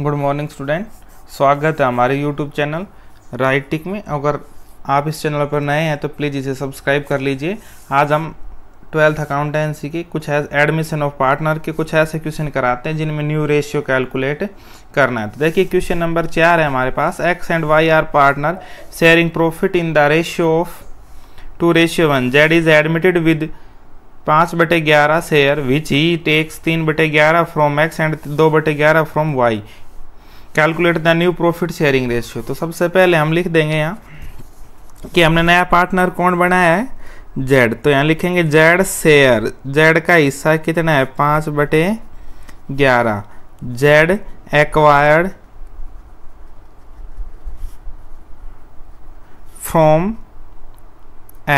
Good morning student स्वागत है हमारे यूट्यूब चैनल राइट टिक में अगर आप इस चैनल पर नए हैं तो प्लीज़ इसे सब्सक्राइब कर लीजिए आज हम ट्वेल्थ अकाउंटेंसी के कुछ एडमिशन ऑफ पार्टनर के कुछ ऐसे क्वेश्चन कराते हैं जिनमें न्यू रेशियो कैलकुलेट करना है तो देखिए क्वेश्चन नंबर चार है हमारे पास X and Y are partner sharing profit in the ratio of two ratio one Z is admitted with पाँच बटे ग्यारह शेयर विच ही टेक्स तीन बटे ग्यारह फ्रॉम एक्स एंड दो बटे ग्यारह from Y calculate the new profit sharing ratio तो सबसे पहले हम लिख देंगे यहाँ कि हमने नया पार्टनर कौन बनाया है जेड तो यहाँ लिखेंगे जेड शेयर जेड का हिस्सा कितना है पाँच बटे ग्यारह Z acquired from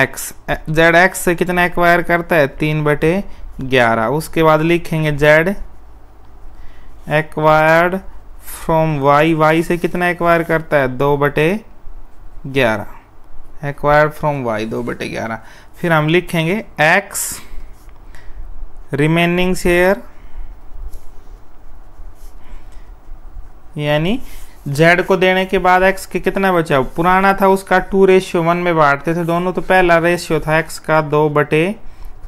X Z X से कितना एक्वायर करता है तीन बटे ग्यारह उसके बाद लिखेंगे Z acquired from Y Y से कितना एक्वायर करता है दो बटे ग्यारह एक्वायर फ्रॉम वाई दो बटे ग्यारह फिर हम लिखेंगे एक्स रिमेनिंग शेयर यानी जेड को देने के बाद एक्स के कितना बचा पुराना था उसका टू रेशियो वन में बांटते थे दोनों तो पहला रेशियो था एक्स का दो बटे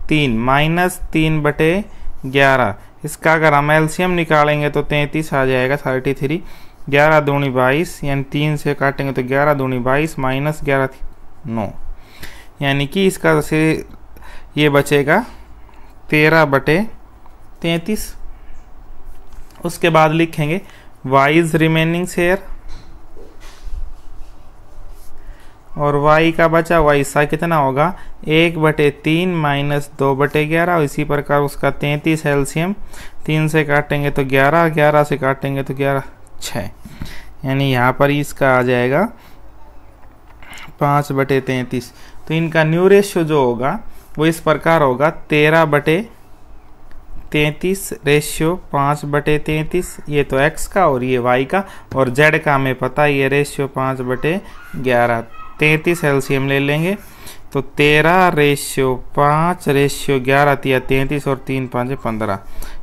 तीन माइनस तीन बटे ग्यारह इसका अगर हम एल्शियम निकालेंगे तो तैंतीस आ जाएगा थर्टी थ्री ग्यारह दूनी बाईस यानी तीन से काटेंगे तो ग्यारह दूनी बाईस माइनस ग्यारह नौ यानी कि इसका से ये बचेगा तेरह बटे तैंतीस उसके बाद लिखेंगे वाइज रिमेनिंग शेयर और y का बचा हुआ हिस्सा कितना होगा एक बटे तीन माइनस दो बटे ग्यारह इसी प्रकार उसका तैंतीस एल्सियम तीन से काटेंगे तो ग्यारह ग्यारह से काटेंगे तो ग्यारह छः यानी यहाँ पर इसका आ जाएगा पाँच बटे तैंतीस तो इनका न्यू रेशियो जो होगा वो इस प्रकार होगा तेरह बटे तैंतीस रेशियो पाँच बटे तैंतीस ये तो एक्स का और ये वाई का और जेड का हमें पता है ये रेशियो पाँच बटे ग्यारह तैंतीस एलसीएम ले लेंगे तो तेरह रेशियो पाँच रेशियो ग्यारह तिया तैंतीस और तीन पाँच पंद्रह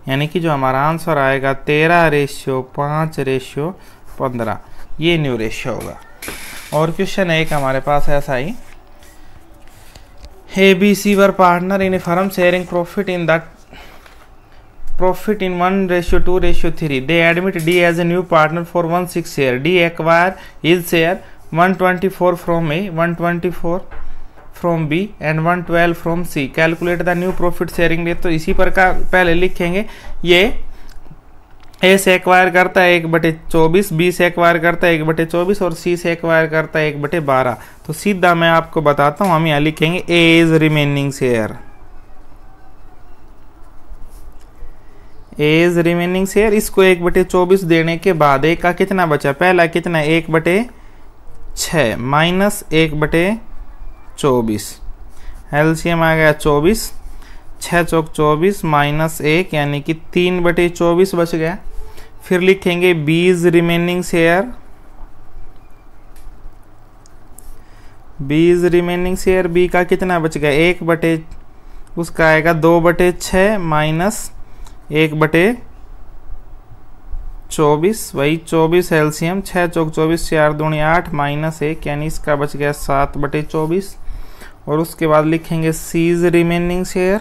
यानी कि जो हमारा आंसर आएगा तेरह रेशियो पाँच रेशियो पंद्रह ये न्यू रेशियो होगा और क्वेश्चन एक हमारे पास ऐसा ही A B C are partner in a firm sharing profit in that profit in one ratio two ratio three they admit D as a new partner for one six share D acquire his share 124 from A, 124 from B and 112 from C Calculate the new profit sharing rate. तो इसी का पहले लिखेंगे ये ए से acquire करता है एक बटे चौबीस बी से एक्वायर करता है एक बटे चौबीस और सी से एक्वायर करता है एक बटे बारह तो सीधा मैं आपको बताता हूँ हम यहाँ लिखेंगे A's remaining share A's remaining share इसको एक बटे चौबीस देने के बाद एक का कितना बचा पहला कितना एक बटे छ माइनस एक बटे चौबीस एलसीएम आ गया चौबीस छ चौक चौबीस माइनस एक यानी कि तीन बटे चौबीस बच गया फिर लिखेंगे B's remaining share B's remaining share B का कितना बच गया एक बटे उसका आएगा दो बटे छ माइनस एक बटे चौबीस वही चौबीस एल्सियम छः चौक चौबीस चार दूनी आठ माइनस एक यानी इसका बच गया सात बटे चौबीस और उसके बाद लिखेंगे सीज रिमेनिंग शेयर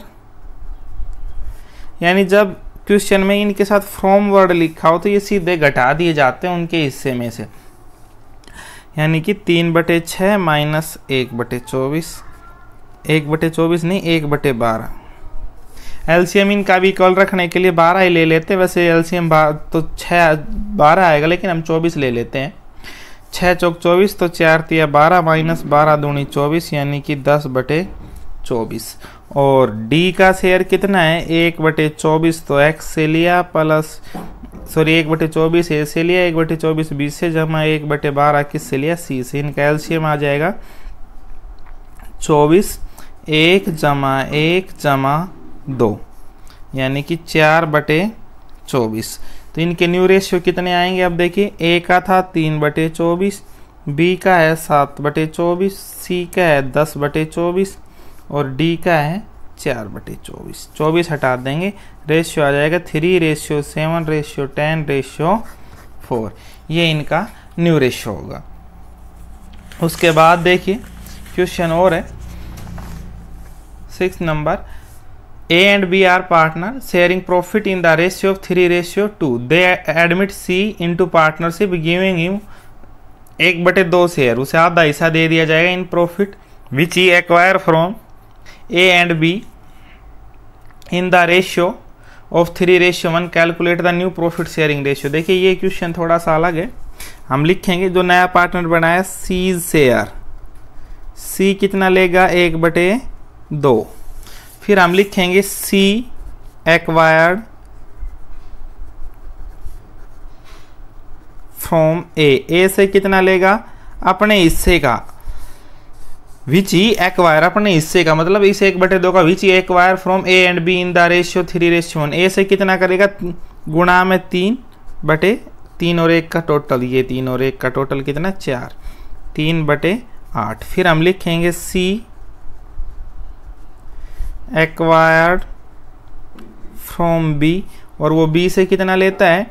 यानी जब क्वेश्चन में इनके साथ फ्रॉम वर्ड लिखा हो तो ये सीधे घटा दिए जाते हैं उनके हिस्से में से यानी कि तीन बटे छः माइनस एक बटे चौबीस एक बटे चौबीस नहीं एक बटे बारह एलसीएम इनका भी कॉल रखने के लिए बारह ही ले लेते हैं वैसे एलसीएम तो छः बारह आएगा लेकिन हम चौबीस ले लेते हैं छः चौक चौबीस तो चार तिया बारह माइनस बारह दूनी चौबीस यानी कि दस बटे चौबीस और डी का शेयर कितना है एक बटे चौबीस तो एक्स से लिया प्लस सॉरी एक बटे चौबीस ए से लिया एक बटे चौबीस बी से जमा एक बटे बारह किस से लिया सी से इनका एल्शियम आ जाएगा चौबीस एक जमा एक जमा दो यानी कि चार बटे चौबीस तो इनके न्यू रेशियो कितने आएंगे अब देखिए ए का था तीन बटे चौबीस बी का है सात बटे चौबीस सी का है दस बटे चौबीस और डी का है चार बटे चौबीस चौबीस हटा देंगे रेशियो आ जाएगा three ratio seven ratio ten ratio four ये इनका न्यू रेशियो होगा उसके बाद देखिए क्वेश्चन और है six number A and B are partner sharing profit in the ratio of 3 ratio 2. They admit C into partnership giving him एक बटे दो शेयर उसे आधा हिस्सा दे दिया जाएगा in profit which E acquire from A and B in the ratio of three ratio one calculate the new profit sharing ratio देखिए ये क्वेश्चन थोड़ा सा अलग है हम लिखेंगे जो नया पार्टनर बनाया सी शेयर सी कितना लेगा एक बटे दो फिर हम लिखेंगे सी एक्वायर्ड फ्रॉम ए ए से कितना लेगा अपने हिस्से का विच ही एक्वायर अपने हिस्से का मतलब इस एक बटे दो का विच एक acquire from A and B in the ratio three ratio one A से कितना करेगा गुणा में तीन बटे तीन और एक का टोटल ये तीन और एक का टोटल कितना चार तीन बटे आठ फिर हम लिखेंगे सी एक्वायर्ड फ्रॉम बी और वो बी से कितना लेता है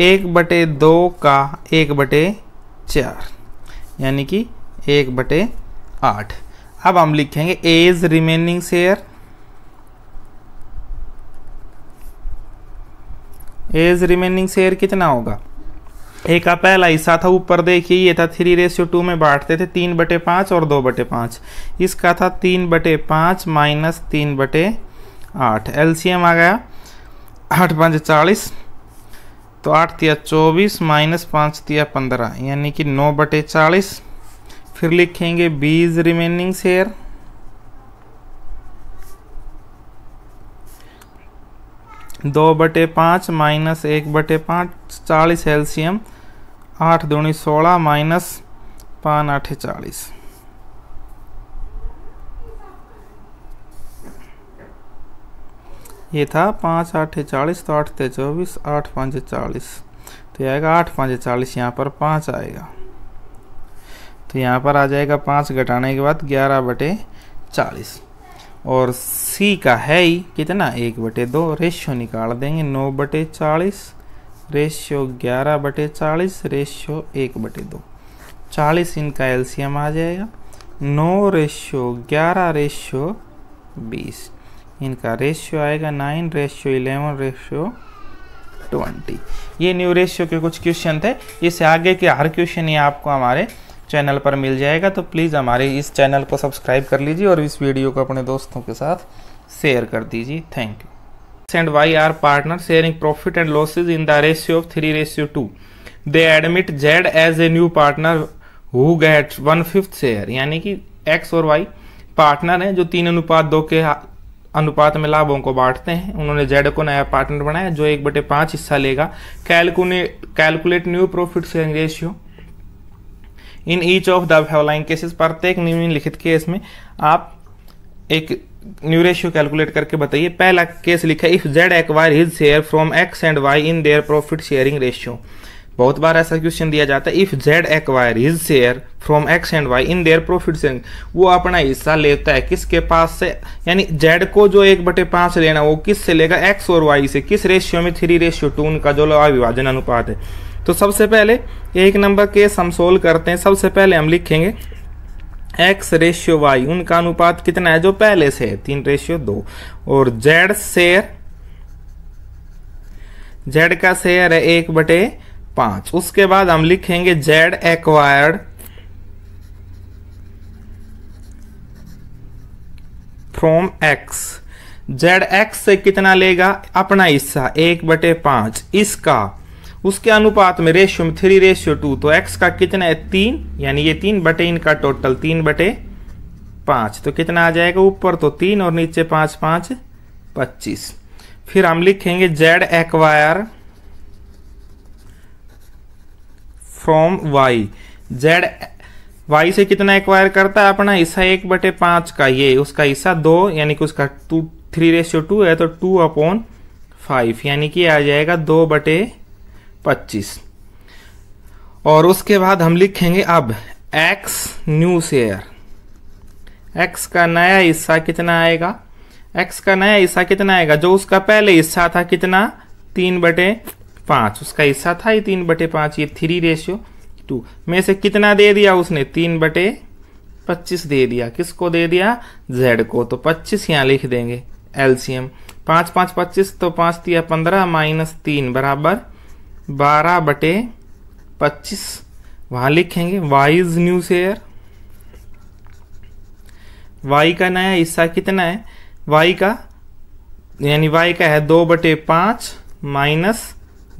एक बटे दो का एक बटे चार यानी कि एक बटे आठ अब हम लिखेंगे A's remaining share A's remaining share कितना होगा एक का पहला हिस्सा था ऊपर देखिए ये था थ्री रेशियो टू में बांटते थे तीन बटे पाँच और दो बटे पाँच इसका था तीन बटे पाँच माइनस तीन बटे आठ एलसीएम आ गया आठ पाँच चालीस तो आठ तिया चौबीस माइनस पाँच तिया पंद्रह यानी कि नौ बटे चालीस फिर लिखेंगे बीज रिमेनिंग शेयर दो बटे पाँच माइनस एक बटे पाँच चालीस एलसीएम आठ दूनी सोलह माइनस पान आठे चालीस ये था पाँच आठ चालीस तो आठ थे चौबीस आठ पाँच चालीस तो यह आएगा आठ पाँच चालीस यहाँ पर पाँच आएगा तो यहाँ पर आ जाएगा पाँच घटाने के बाद ग्यारह बटे चालीस और सी का है ही कितना एक बटे दो रेशियो निकाल देंगे नौ बटे चालीस रेशियो ग्यारह बटे चालीस रेशियो एक बटे दो चालीस इनका एल्सियम आ जाएगा नौ रेशियो ग्यारह रेशियो बीस इनका रेशियो आएगा nine ratio eleven ratio twenty ये न्यू रेशियो के कुछ क्वेश्चन थे इससे आगे के हर क्वेश्चन ये आपको हमारे चैनल पर मिल जाएगा तो प्लीज़ हमारे इस चैनल को सब्सक्राइब कर लीजिए और इस वीडियो को अपने दोस्तों के साथ शेयर कर दीजिए thank you X and Y are partners sharing profit and losses in the ratio of 3 ratio 2. They admit Z as a new partner who gets one fifth share. यानी कि X और Y पार्टनर हैं जो तीन अनुपात दो के अनुपात में लाभों को बांटते हैं उन्होंने जेड को नया पार्टनर बनाया जो एक बटे पांच हिस्सा लेगा calculate calculate new profit sharing ratio in each of the following cases प्रत्येक निम्नलिखित केस में आप एक न्यू रेशियो कैलकुलेट करके बताइए पहला केस लिखा if Z acquire his share from X and Y in their profit sharing ratio बहुत बार ऐसा क्वेश्चन दिया जाता है if Z acquire his share from X and Y in their profit sharing वो अपना हिस्सा लेता है किसके पास से यानी जेड को जो एक बटे पांच लेना वो किस से लेगा एक्स और वाई से किस रेशियो में थ्री रेशियो टू उनका जो विभाजन अनुपात है तो सबसे पहले एक नंबर केस हम सोल्व करते हैं सबसे पहले हम लिखेंगे एक्स रेशियो वाई उनका अनुपात कितना है जो पहले से है तीन रेशियो दो और जेड शेयर जेड का शेयर है एक बटे पांच उसके बाद हम लिखेंगे Z acquired from X Z X से कितना लेगा अपना हिस्सा एक बटे पांच इसका उसके अनुपात में रेशियो में थ्री रेशियो टू तो एक्स का कितना है तीन यानी ये तीन बटे इनका टोटल तीन बटे पाँच तो कितना आ जाएगा ऊपर तो तीन और नीचे पाँच पाँच पच्चीस फिर हम लिखेंगे Z acquire from Y Z Y से कितना एक्वायर करता है अपना हिस्सा एक बटे पाँच का ये उसका हिस्सा दो यानी कि उसका टू थ्री रेशियो टू है तो टू अपॉन फाइव यानी कि आ जाएगा दो बटे पच्चीस और उसके बाद हम लिखेंगे अब एक्स न्यू शेयर एक्स का नया हिस्सा कितना आएगा एक्स का नया हिस्सा कितना आएगा जो उसका पहले हिस्सा था कितना तीन बटे पाँच उसका हिस्सा था ये तीन बटे पाँच ये थ्री रेशियो टू में से कितना दे दिया उसने तीन बटे पच्चीस दे दिया किसको दे दिया जेड को तो पच्चीस यहाँ लिख देंगे एलसीएम पाँच पाँच पच्चीस तो पाँच दिया पंद्रह माइनस तीन बराबर बारह बटे पच्चीस वहाँ लिखेंगे Y's new share Y का नया हिस्सा कितना है वाई का यानी वाई का है दो बटे पाँच माइनस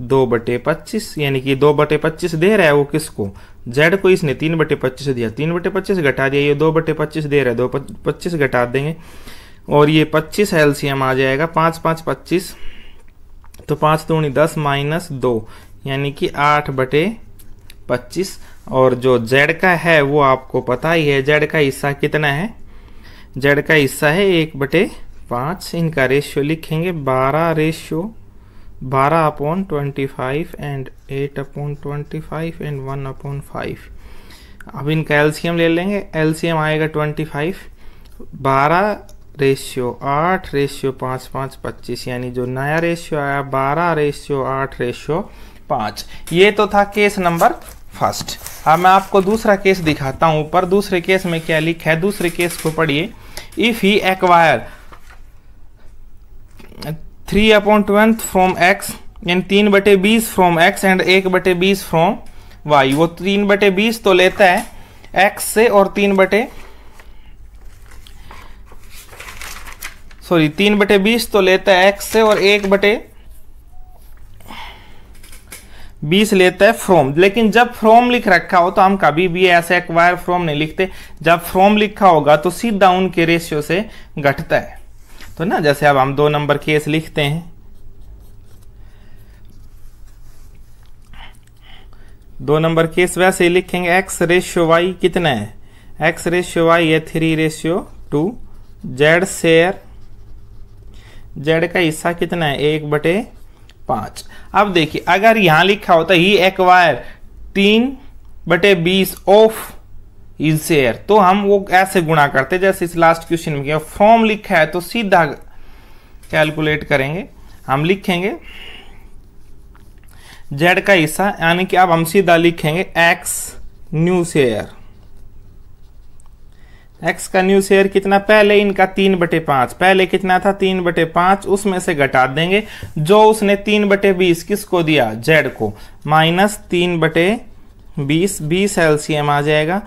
दो बटे पच्चीस यानी कि दो बटे पच्चीस दे रहा है वो किसको जेड को इसने तीन बटे पच्चीस दिया तीन बटे पच्चीस घटा दिया ये दो बटे पच्चीस दे रहा है दो पच्चीस घटा देंगे और ये पच्चीस एलसीएम आ जाएगा पाँच पाँच पच्चीस तो पाँच दूनी दस माइनस दो यानी कि आठ बटे पच्चीस और जो जेड का है वो आपको पता ही है जेड का हिस्सा कितना है जेड का हिस्सा है एक बटे पाँच इनका रेशियो लिखेंगे बारह रेशियो बारह upon twenty five and eight upon twenty five and one upon five अब इनका एलसीएम ले लेंगे एलसीएम आएगा ट्वेंटी फाइव बारह रेशियो आठ रेशियो पाँच पाँच पच्चीस यानी जो नया रेशियो आया बारह रेशियो आठ रेशियो पाँच ये तो था केस नंबर फर्स्ट अब मैं आपको दूसरा केस दिखाता हूँ ऊपर दूसरे केस में क्या लिखा है दूसरे केस को पढ़िए if he acquire three upon twentieth from X यानी तीन बटे बीस फ्रॉम एक्स एंड एक बटे बीस फ्रॉम वाई वो तीन बटे बीस तो लेता है एक्स से और तीन बटे सॉरी तीन बटे बीस तो लेता है एक्स से और एक बटे बीस लेता है फ्रोम लेकिन जब फ्रोम लिख रखा हो तो हम कभी भी ऐसे एक्वायर फ्रोम नहीं लिखते जब फ्रोम लिखा होगा तो सीधा उनके रेशियो से घटता है तो ना जैसे अब हम दो नंबर केस लिखते हैं दो नंबर केस वैसे ही लिखेंगे एक्स रेशियो वाई कितना है एक्स रेशियो वाई है three ratio two Z share Z का हिस्सा कितना है एक बटे पाँच अब देखिए अगर यहाँ लिखा होता ही एक्वायर तीन बटे बीस ऑफ इज शेयर तो हम वो ऐसे गुणा करते जैसे इस लास्ट क्वेश्चन में फॉर्म लिखा है तो सीधा कैलकुलेट करेंगे हम लिखेंगे जेड का हिस्सा यानी कि अब हम सीधा लिखेंगे एक्स न्यू शेयर एक्स का न्यू शेयर कितना पहले इनका तीन बटे पांच पहले कितना था तीन बटे पांच उसमें से घटा देंगे जो उसने तीन बटे बीस किसको दिया जेड को माइनस तीन बटे बीस बीस एलसीएम आ जाएगा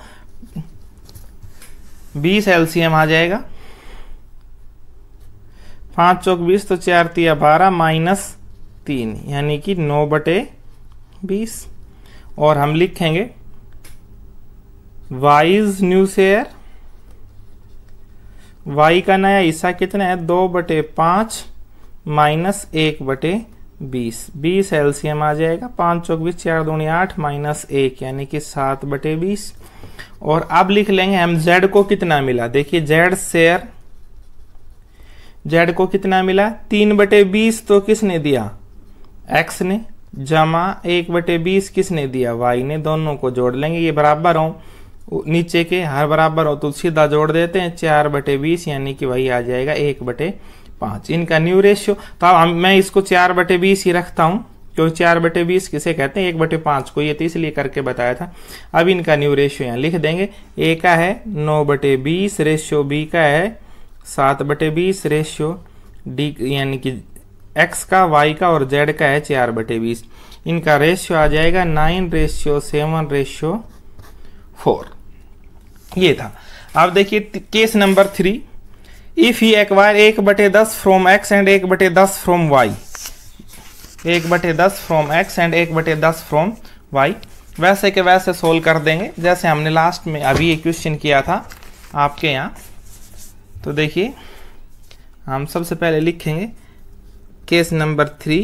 बीस एलसीएम आ जाएगा पांच चौक बीस तो चार तिया बारह माइनस तीन यानी कि नौ बटे बीस और हम लिखेंगे वाइज न्यू शेयर वाई का नया हिस्सा कितना है दो बटे पाँच माइनस एक बटे बीस बीस एलसीएम आ जाएगा पाँच चौक बीस चार दूनी आठ माइनस एक यानी कि सात बटे बीस और अब लिख लेंगे एम जेड को कितना मिला देखिए जेड शेयर जेड को कितना मिला तीन बटे बीस तो किसने दिया एक्स ने जमा एक बटे बीस किसने दिया वाई ने दोनों को जोड़ लेंगे ये बराबर हों नीचे के हर बराबर हो तो सीधा जोड़ देते हैं चार बटे बीस यानी कि वही आ जाएगा एक बटे पांच इनका न्यू रेशियो तो हम मैं इसको चार बटे बीस ही रखता हूं क्योंकि चार बटे बीस किसे कहते हैं एक बटे पांच को ये तो इसलिए करके बताया था अब इनका न्यू रेशियो यहाँ लिख देंगे ए का है नौ बटे बीस रेशियो बी का है सात बटे बीस रेशियो डी यानी कि एक्स का वाई का और जेड का है चार बटे बीस इनका रेशियो आ जाएगा nine ratio seven ratio four ये था अब देखिए case number three if he acquire एक बटे दस फ्रॉम एक्स एंड एक बटे दस फ्रॉम वाई एक बटे दस फ्रॉम एक्स एंड एक बटे दस फ्रॉम वाई वैसे के वैसे सोल्व कर देंगे जैसे हमने लास्ट में अभी ये क्वेश्चन किया था आपके यहाँ तो देखिए हम सबसे पहले लिखेंगे case number three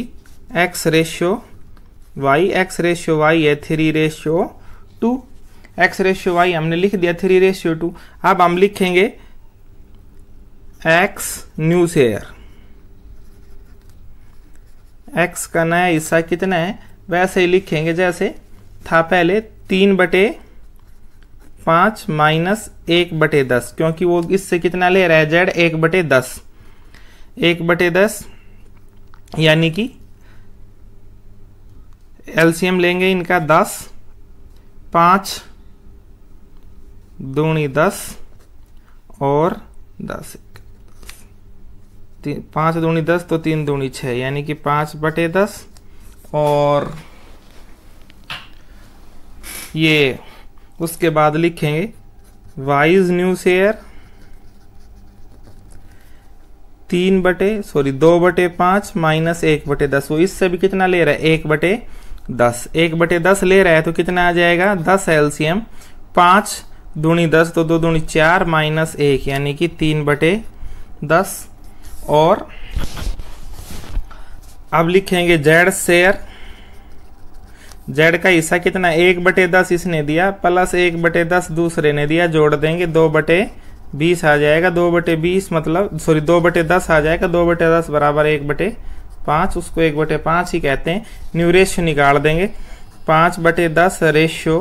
X ratio Y X ratio Y है three ratio two X ratio Y हमने लिख दिया थ्री रेशियो टू अब हम लिखेंगे एक्स न्यू शेयर एक्स का नया हिस्सा कितना है वैसे ही लिखेंगे जैसे था पहले तीन बटे पाँच माइनस एक बटे दस क्योंकि वो इससे कितना ले रहा है जेड एक बटे दस एक बटे दस यानी कि एलसीएम लेंगे इनका दस पाँच दूनी दस और दस पाँच दूनी दस तो तीन दूनी छः यानी कि पाँच बटे दस और ये उसके बाद लिखेंगे वाइज न्यू शेयर तीन बटे सॉरी दो बटे पाँच माइनस एक बटे दस वो इससे भी कितना ले रहा है एक बटे दस एक बटे दस ले रहा है तो कितना आ जाएगा दस एलसीएम पाँच दूनी दस तो दो दूनी चार माइनस एक यानी कि तीन बटे दस और अब लिखेंगे जेड शेयर जेड का हिस्सा कितना एक बटे दस इसने दिया प्लस एक बटे दस दूसरे ने दिया जोड़ देंगे दो बटे बीस आ जाएगा दो बटे बीस मतलब सॉरी दो बटे दस आ जाएगा दो बटे दस बराबर एक बटे पाँच उसको एक बटे पाँच ही कहते हैं न्यू रेशियो निकाल देंगे पाँच बटे दस रेशियो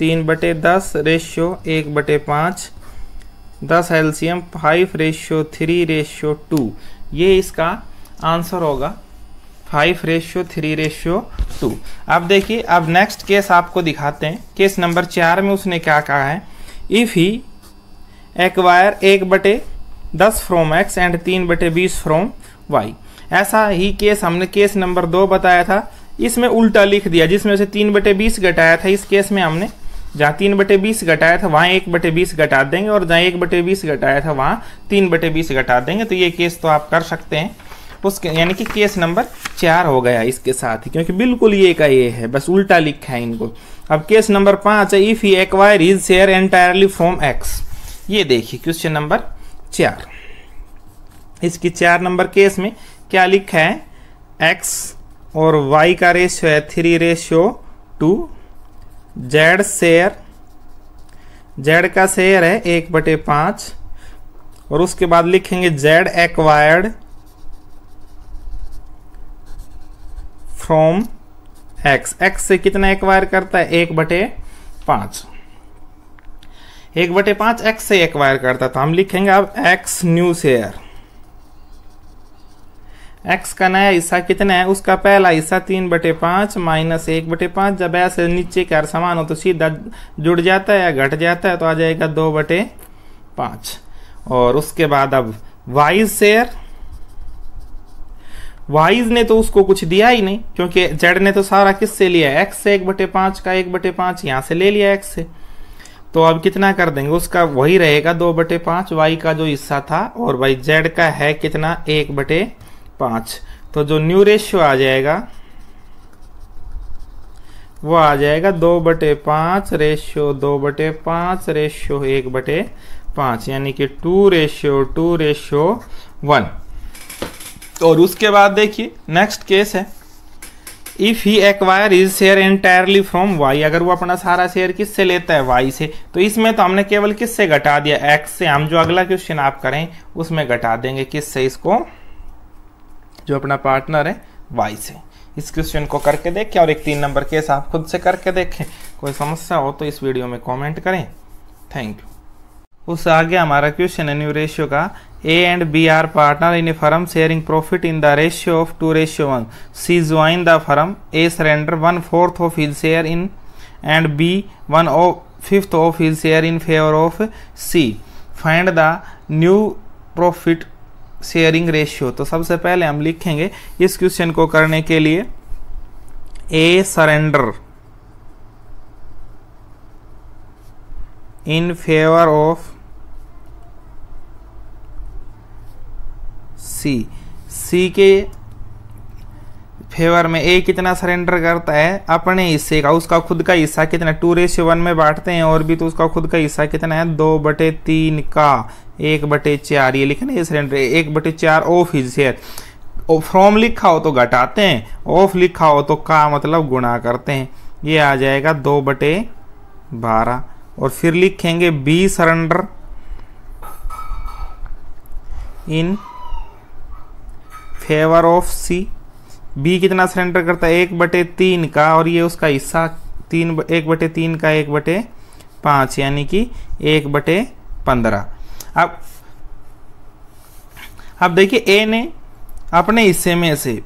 तीन बटे दस रेशियो एक बटे पाँच दस LCM five ratio three ratio two ये इसका आंसर होगा five ratio three ratio two अब देखिए अब नेक्स्ट केस आपको दिखाते हैं केस नंबर चार में उसने क्या कहा है इफ़ ही एक्वायर एक बटे दस फ्रॉम एक्स एंड तीन बटे बीस फ्रॉम वाई ऐसा ही केस हमने केस नंबर दो बताया था इसमें उल्टा लिख दिया जिसमें से तीन बटे बीस घटाया था इस केस में हमने जहाँ तीन बटे बीस घटाया था वहाँ एक बटे बीस घटा देंगे और जहाँ एक बटे बीस घटाया था वहाँ तीन बटे बीस घटा देंगे तो ये केस तो आप कर सकते हैं उसके यानी कि केस नंबर चार हो गया इसके साथ ही क्योंकि बिल्कुल ये का ये है बस उल्टा लिखा है इनको अब केस नंबर पाँच है if he acquire his share entirely from X ये देखिए क्वेश्चन नंबर चार इसकी चार नंबर केस में क्या लिखा है एक्स और वाई का रेशियो है three ratio two Z share Z का शेयर है एक बटे पांच और उसके बाद लिखेंगे Z acquired from X X से कितना एक्वायर करता है एक बटे पांच एक बटे पांच एक्स से एक्वायर करता है तो हम लिखेंगे अब एक्स न्यू शेयर एक्स का नया हिस्सा कितना है उसका पहला हिस्सा तीन बटे पाँच माइनस एक बटे पाँच जब ऐसे नीचे के हर समान हो तो सीधा जुड़ जाता है या घट जाता है तो आ जाएगा दो बटे पाँच और उसके बाद अब वाइज शेयर वाइज ने तो उसको कुछ दिया ही नहीं क्योंकि जेड ने तो सारा किस से लिया एक्स से एक बटे पाँच का एक बटे पाँच यहाँ से ले लिया एक्स से तो अब कितना कर देंगे उसका वही रहेगा दो बटे पाँच वाई का जो हिस्सा था और भाई जेड का है कितना एक बटे पाँच तो जो न्यू रेशियो आ जाएगा वो आ जाएगा दो बटे पाँच रेशियो दो बटे पाँच रेशियो एक बटे पाँच यानी कि two ratio two ratio one और उसके बाद देखिए नेक्स्ट केस है if he acquire his share entirely from Y अगर वो अपना सारा शेयर किससे लेता है वाई से तो इसमें तो हमने केवल किससे घटा दिया एक्स से हम जो अगला क्वेश्चन आप करें उसमें घटा देंगे किससे इसको जो अपना पार्टनर है वाई से इस क्वेश्चन को करके देखें और एक तीन नंबर केस आप खुद से करके देखें कोई समस्या हो तो इस वीडियो में कॉमेंट करें थैंक यू उस आगे हमारा क्वेश्चन है न्यू रेशियो का A and B are partner in a firm sharing profit in the ratio of two ratio one C join the firm A surrender one fourth of his share in and B one of fifth of his share in favour of C find the new profit sharing ratio तो सबसे पहले हम लिखेंगे इस question को करने के लिए A surrender in favour of C C के फेवर में ए कितना सरेंडर करता है अपने हिस्से का उसका खुद का हिस्सा कितना टू रेशियो वन में बांटते हैं और भी तो उसका खुद का हिस्सा कितना है दो बटे तीन का एक बटे चार ये लिखे ना ये सिलेंडर एक बटे चार ऑफ इज हेयर फ्रॉम लिखा हो तो घटाते हैं ऑफ लिखा हो तो का मतलब गुणा करते हैं ये आ जाएगा दो बटे बारह और फिर लिखेंगे B surrender in favour of C B कितना सरेंडर करता है एक बटे तीन का और ये उसका हिस्सा तीन एक बटे तीन का एक बटे पाँच यानी कि एक बटे पंद्रह आप अब देखिए ए ने अपने हिस्से में से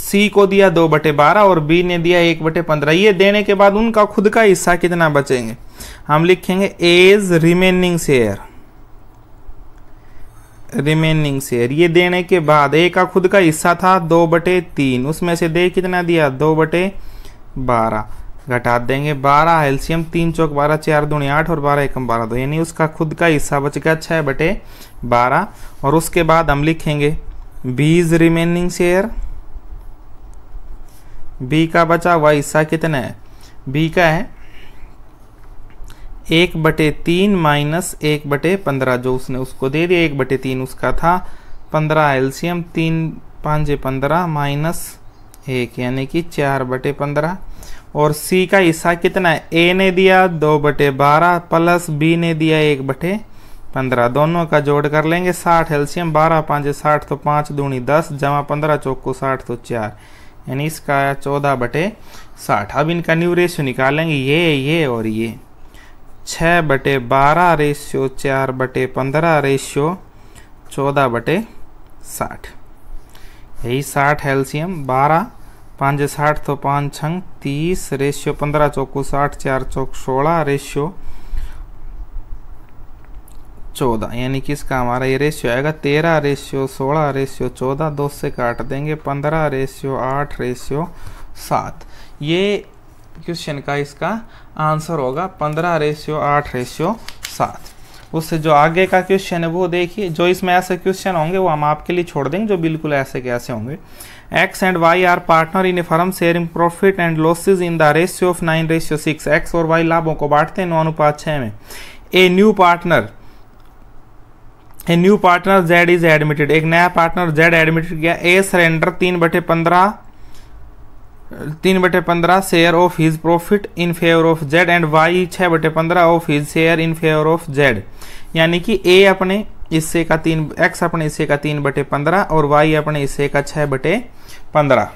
सी को दिया दो बटे बारह और बी ने दिया एक बटे पंद्रह ये देने के बाद उनका खुद का हिस्सा कितना बचेंगे हम लिखेंगे A's remaining share remaining share ये देने के बाद ए का खुद का हिस्सा था दो बटे तीन उसमें से दे कितना दिया दो बटे बारह घटा देंगे बारह एल्सियम तीन चौक बारह चार दो आठ और बारह एकम बारह दो यानी उसका खुद का हिस्सा बच गया छः बटे बारह और उसके बाद हम लिखेंगे बीज रिमेनिंग शेयर बी का बचा हुआ हिस्सा कितना है बी का है एक बटे तीन माइनस एक बटे पंद्रह जो उसने उसको दे दिया एक बटे तीन उसका था पंद्रह एल्सियम तीन पाँच पंद्रह माइनस एक यानी कि चार बटे पंद्रह और सी का हिस्सा कितना है ए ने दिया दो बटे बारह प्लस बी ने दिया एक बटे पंद्रह दोनों का जोड़ कर लेंगे साठ एल्शियम बारह पाँच साठ तो पाँच दूनी दस जमा पंद्रह चौको साठ तो चार यानी इसका आया चौदह बटे साठ अब इनका न्यू रेशियो निकालेंगे ये ये और ये छः बटे बारह रेशियो चार बटे पंद्रह रेशियो चौदह बटे साठ यही साठ एल्शियम बारह पाँच साठ तो पाँच छंग तीस रेशियो पंद्रह चौकू साठ चार चौक सोलह रेशियो चौदह यानी कि इसका हमारा ये रेशियो आएगा तेरह रेशियो सोलह रेशियो चौदह दो से काट देंगे पंद्रह रेशियो आठ रेशियो सात ये क्वेश्चन का इसका आंसर होगा पंद्रह रेशियो आठ रेशियो सात उससे जो आगे का क्वेश्चन है वो देखिए जो इसमें ऐसे क्वेश्चन होंगे वो हम आपके लिए छोड़ देंगे जो बिल्कुल ऐसे कैसे होंगे X and Y are partner in a firm sharing profit and losses in the ratio of 9 ratio 6. X और Y लाभों को बांटते हैं नौ अनुपात छः में a new partner a new partner Z is admitted एक नया पार्टनर जेड एडमिटेड किया ए सरेंडर तीन बटे पंद्रह तीन बटे पंद्रह share of his profit in favour of Z and Y छः बटे पंद्रह of his share in favour of Z यानी कि ए अपने हिस्से का तीन एक्स अपने हिस्से का तीन बटे पंद्रह और वाई अपने हिस्से का छः बटे पंद्रह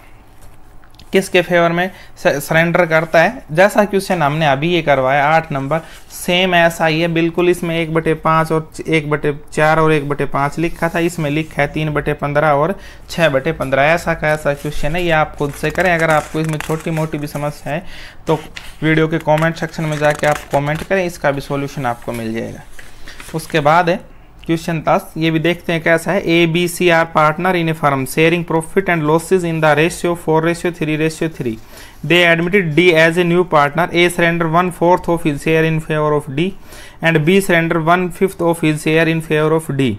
किसके फेवर में सरेंडर करता है जैसा क्वेश्चन हमने अभी ये करवाया आठ नंबर सेम ऐसा ही है बिल्कुल इसमें एक बटे पाँच और एक बटे चार और एक बटे पाँच लिखा था इसमें लिखा है तीन बटे पंद्रह और छः बटे पंद्रह ऐसा का ऐसा क्वेश्चन है ये आप खुद से करें अगर आपको इसमें छोटी मोटी भी समस्या है तो वीडियो के कॉमेंट सेक्शन में जाके आप कॉमेंट करें इसका भी सोल्यूशन आपको मिल जाएगा उसके बाद है क्वेश्चन दस ये भी देखते हैं कैसा है A B C are partner in a firm sharing profit and losses in the ratio four ratio three ratio three they admitted D as a new partner A surrender one fourth of his share in favour of D and B surrender one fifth of his share in favour of D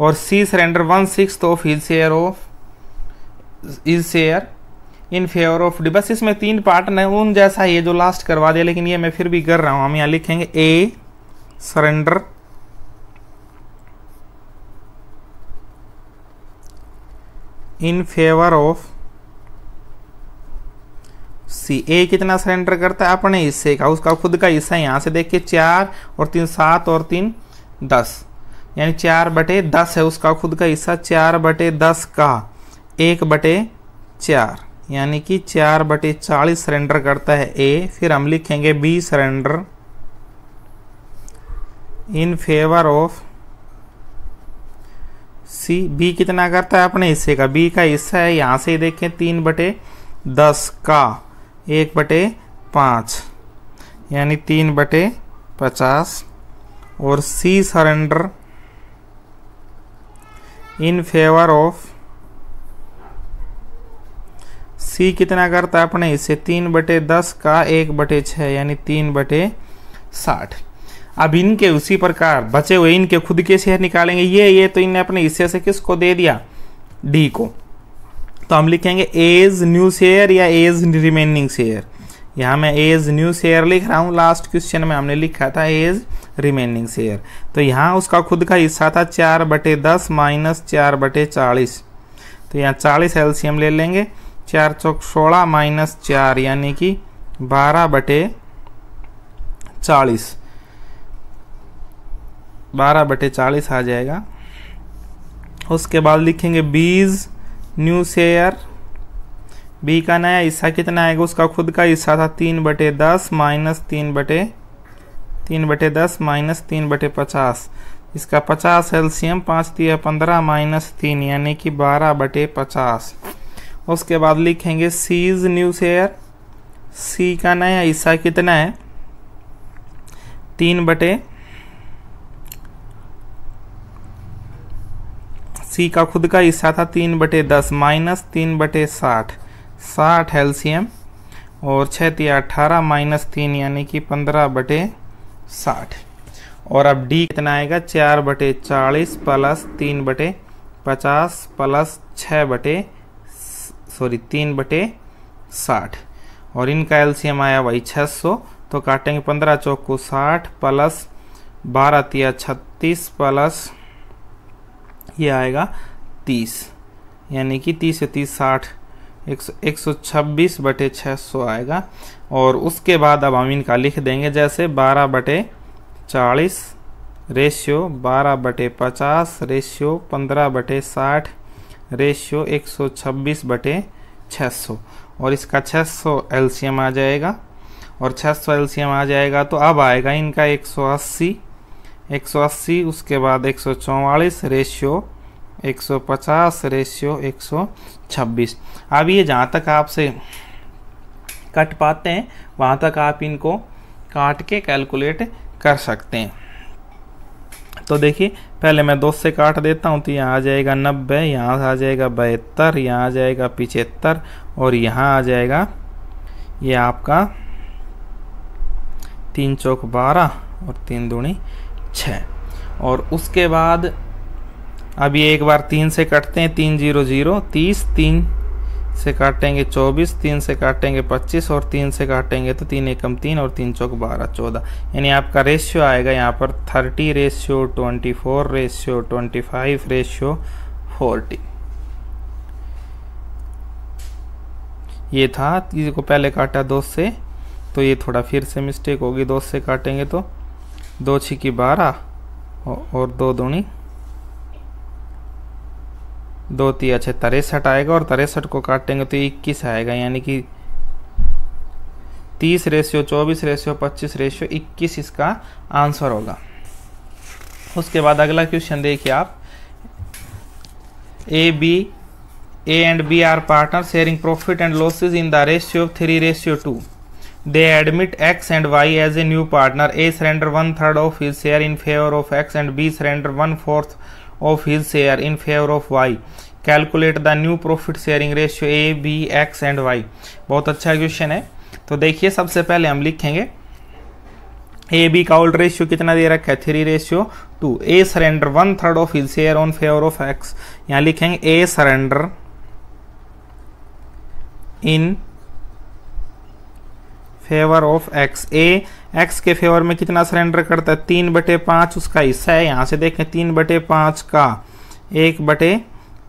और C surrender one six of his share of his share in favour of D बस इसमें तीन partner है उन जैसा ये जो last करवा दिया लेकिन ये मैं फिर भी कर रहा हूँ हम यहाँ लिखेंगे A surrender in favour of C A कितना सरेंडर करता है अपने हिस्से का उसका खुद का हिस्सा यहाँ से देखिए चार और तीन सात और तीन दस यानी चार बटे दस है उसका खुद का हिस्सा चार बटे दस का एक बटे चार यानी कि चार बटे चालीस सरेंडर करता है ए फिर हम लिखेंगे B surrender in favour of C B कितना करता है अपने हिस्से का बी का हिस्सा है यहाँ से ही देखें तीन बटे दस का एक बटे पाँच यानी तीन बटे पचास और C surrender in favour of C कितना करता है अपने हिस्से तीन बटे दस का एक बटे छः यानी तीन बटे साठ अब इनके उसी प्रकार बचे हुए इनके खुद के शेयर निकालेंगे ये ये तो इनने अपने हिस्से से किसको दे दिया डी को तो हम लिखेंगे एज न्यू शेयर या एज रिमेनिंग शेयर यहाँ मैं एज न्यू शेयर लिख रहा हूँ लास्ट क्वेश्चन में हमने लिखा था एज रिमेनिंग शेयर तो यहाँ उसका खुद का हिस्सा था चार बटे दस माइनस चार बटे चालीस तो यहाँ चालीस एलसीएम ले लेंगे चार चौक सोलह माइनस चार यानी कि बारह बटे चालीस बारह बटे चालीस आ जाएगा उसके बाद लिखेंगे बीज न्यू शेयर बी का नया हिस्सा कितना आएगा उसका खुद का हिस्सा था तीन बटे दस माइनस तीन बटे तीन बटे दस माइनस तीन बटे पचास इसका पचास एल्सियम पाँच दिया पंद्रह माइनस तीन यानी कि बारह बटे पचास उसके बाद लिखेंगे सीज न्यू शेयर सी का नया हिस्सा कितना है तीन बटे सी का खुद का हिस्सा था तीन बटे दस माइनस तीन बटे साठ साठ एल्सीयम और छः तिया अठारह माइनस तीन यानी कि पंद्रह बटे साठ और अब डी कितना आएगा चार बटे चालीस प्लस तीन बटे पचास प्लस छः बटे सॉरी तीन बटे साठ और इनका एल्सीयम आया वही छः सौ तो काटेंगे पंद्रह चौकू साठ प्लस बारह तिया छत्तीस प्लस ये आएगा तीस यानी कि तीस से तीस साठ एक सौ एक सौ छब्बीस बटे छः सौ आएगा और उसके बाद अब हम इनका लिख देंगे जैसे बारह बटे चालीस रेशियो बारह बटे पचास रेशियो पंद्रह बटे साठ रेशियो एक सौ छब्बीस बटे छः सौ और इसका छः सौ एल्शियम आ जाएगा और छः सौ एल्शियम आ जाएगा तो अब आएगा इनका एक सौ अस्सी 180 उसके बाद एक रेशियो 150 रेशियो 126 अब ये जहाँ तक आपसे कट पाते हैं वहाँ तक आप इनको काट के कैलकुलेट कर सकते हैं तो देखिए पहले मैं दो से काट देता हूँ तो यहाँ आ जाएगा नब्बे यहाँ आ जाएगा बहत्तर यहाँ आ जाएगा पिचहत्तर और यहाँ आ जाएगा ये आपका तीन चौक बारह और तीन दूनी छ और उसके बाद अब ये एक बार तीन से कटते हैं तीन जीरो जीरो तीस तीन से काटेंगे चौबीस तीन से काटेंगे पच्चीस और तीन से काटेंगे तो तीन एकम तीन और तीन चौक बारह चौदह यानी आपका रेशियो आएगा यहाँ पर thirty ratio twenty four ratio twenty five ratio forty ये था किसी को पहले काटा दो से तो ये थोड़ा फिर से मिस्टेक होगी दो से काटेंगे तो दो छी की बारह और दो दूनी दो तीन अच्छे तिरसठ आएगा और तिरसठ को काटेंगे तो इक्कीस आएगा यानी कि तीस रेशियो चौबीस रेशियो पच्चीस रेशियो इक्कीस इसका आंसर होगा उसके बाद अगला क्वेश्चन देखिए आप A B A and B are partner sharing profit and losses in the ratio three ratio two they admit X and Y as a new partner A surrender one third of his share in favour of X and B surrender one fourth of his share in favour of Y calculate the new profit sharing ratio A B X and Y बहुत अच्छा question है तो देखिए सबसे पहले हम लिखेंगे A B का ओल्ड रेशियो कितना दे रखा है three ratio two A surrender one third of his share on favour of X यहाँ लिखेंगे A surrender in favour of X A X के फेवर में कितना सरेंडर करता है तीन बटे पाँच उसका हिस्सा है यहाँ से देखें तीन बटे पाँच का एक बटे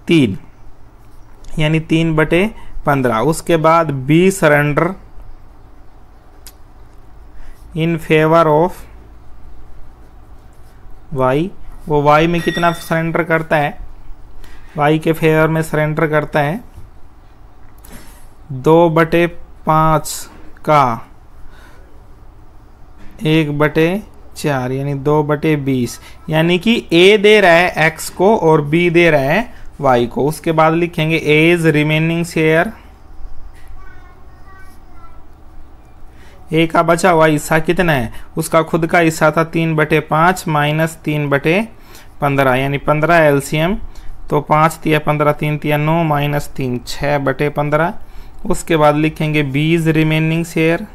तीन यानी तीन बटे पंद्रह उसके बाद B surrender in favour of Y वो वाई में कितना सरेंडर करता है वाई के फेवर में सरेंडर करता है दो बटे पाँच का एक बटे चार यानी दो बटे बीस यानी कि ए दे रहा है एक्स को और बी दे रहा है वाई को उसके बाद लिखेंगे A's remaining share A का बचा हुआ हिस्सा कितना है उसका खुद का हिस्सा था तीन बटे पाँच माइनस तीन बटे पंद्रह यानी पंद्रह एलसीएम तो पाँच तिया पंद्रह तीन तिया नौ माइनस तीन छः बटे पंद्रह उसके बाद लिखेंगे his remaining share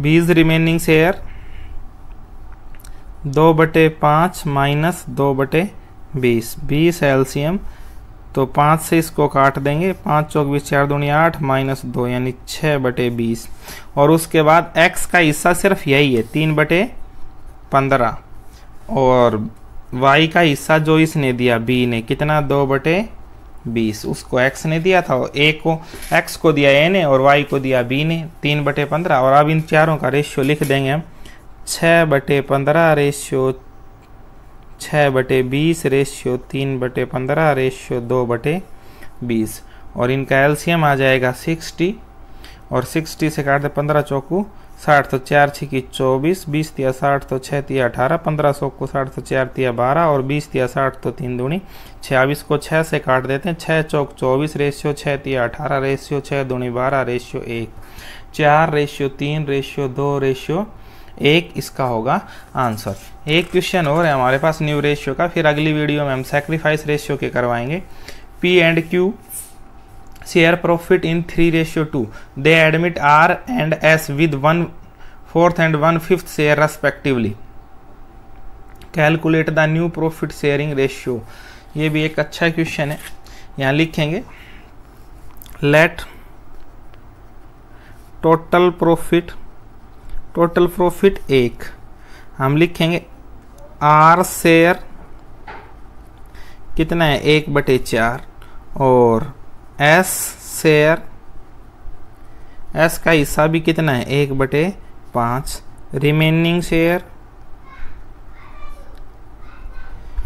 B's remaining share दो बटे पाँच माइनस दो बटे बीस बीस एलसीएम तो पाँच से इसको काट देंगे पाँच चौक बीस चार दूनी आठ माइनस दो यानी छः बटे बीस और उसके बाद एक्स का हिस्सा सिर्फ यही है तीन बटे पंद्रह और वाई का हिस्सा जो इसने दिया बी ने कितना दो बटे बीस उसको एक्स ने दिया था और ए को एक्स को दिया ए ने और वाई को दिया बी ने तीन बटे पंद्रह और अब इन चारों का रेशियो लिख देंगे हम छः बटे पंद्रह रेशियो छः बटे बीस रेशियो तीन बटे पंद्रह रेशियो दो बटे बीस और इनका एलसीएम आ जाएगा सिक्सटी और सिक्सटी से काट दे पंद्रह चौकू साठ तो चार छिकी चौबीस बीस तिया साठ तो छः तिया अठारह पंद्रह सौ को साठ तो चार तिया बारह और बीस तिया साठ तो तीन दूनी छियालीस को छः से काट देते हैं छः चौक चौबीस रेशियो छः तिया अठारह रेशियो छः दूनी बारह रेशियो एक चार रेशियो तीन रेशियो दो रेशियो एक इसका होगा आंसर एक क्वेश्चन और है हमारे पास न्यू रेशियो का फिर अगली वीडियो में हम सेक्रीफाइस रेशियो के करवाएंगे P and Q share profit in three ratio two they admit R and S with one fourth and one fifth share respectively calculate the new profit sharing ratio ये भी एक अच्छा question है यहाँ लिखेंगे let total profit total profit एक हम लिखेंगे आर शेयर कितना है एक बटे चार और एस शेयर एस का हिस्सा भी कितना है एक बटे पाँच रिमेनिंग शेयर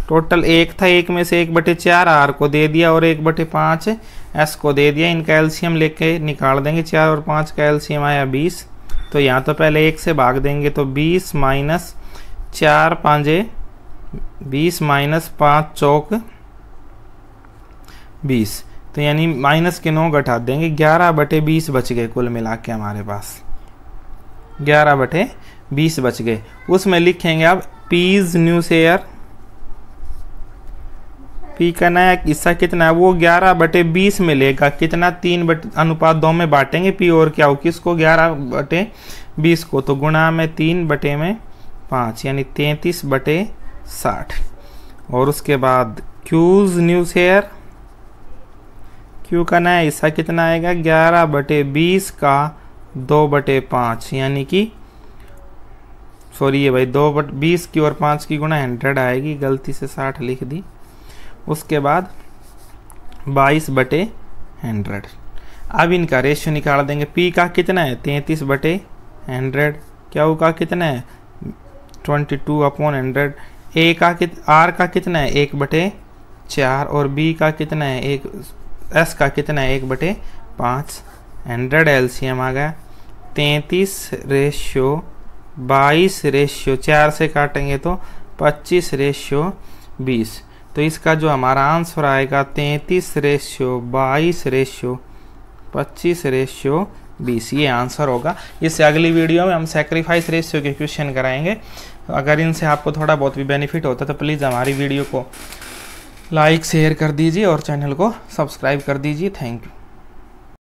टोटल एक था एक में से एक बटे चार आर को दे दिया और एक बटे पाँच एस को दे दिया इन कैल्शियम लेके निकाल देंगे चार और पाँच कैल्शियम एल्शियम आया बीस तो यहाँ तो पहले एक से भाग देंगे तो बीस माइनस चार पाँजे बीस माइनस पाँच चौक बीस तो यानी माइनस के नौ घटा देंगे ग्यारह बटे बीस बच गए कुल मिला के हमारे पास ग्यारह बटे बीस बच गए उसमें लिखेंगे आप पीज न्यू शेयर पी का नया हिस्सा कितना है वो ग्यारह बटे बीस मिलेगा कितना तीन बट अनुपात दो में बांटेंगे पी और क्या हो किसको ग्यारह बटे बीस को तो गुणा में तीन बटे में पाँच यानी तैंतीस बटे साठ और उसके बाद क्यूज न्यू शेयर क्यू का नया हिस्सा कितना आएगा ग्यारह बटे बीस का दो बटे पाँच यानी कि सॉरी ये भाई दो बट बीस की और पाँच की गुणा हंड्रेड आएगी गलती से साठ लिख दी उसके बाद बाईस बटे हंड्रेड अब इनका रेशियो निकाल देंगे पी का कितना है तैंतीस बटे हंड्रेड क्या का कितना है twenty two upon hundred A का कित आर का कितना है एक बटे चार और बी का कितना है एक एस का कितना है एक बटे पाँच हंड्रेड एल आ गया तैंतीस रेशियो बाईस रेशियो चार से काटेंगे तो पच्चीस रेशियो बीस तो इसका जो हमारा आंसर आएगा तैंतीस रेशियो बाईस रेशियो पच्चीस रेशियो बीस ये आंसर होगा इससे अगली वीडियो में हम सेक्रीफाइस रेशियो के क्वेश्चन कराएंगे अगर इनसे आपको थोड़ा बहुत भी बेनिफिट होता तो प्लीज़ हमारी वीडियो को लाइक शेयर कर दीजिए और चैनल को सब्सक्राइब कर दीजिए थैंक यू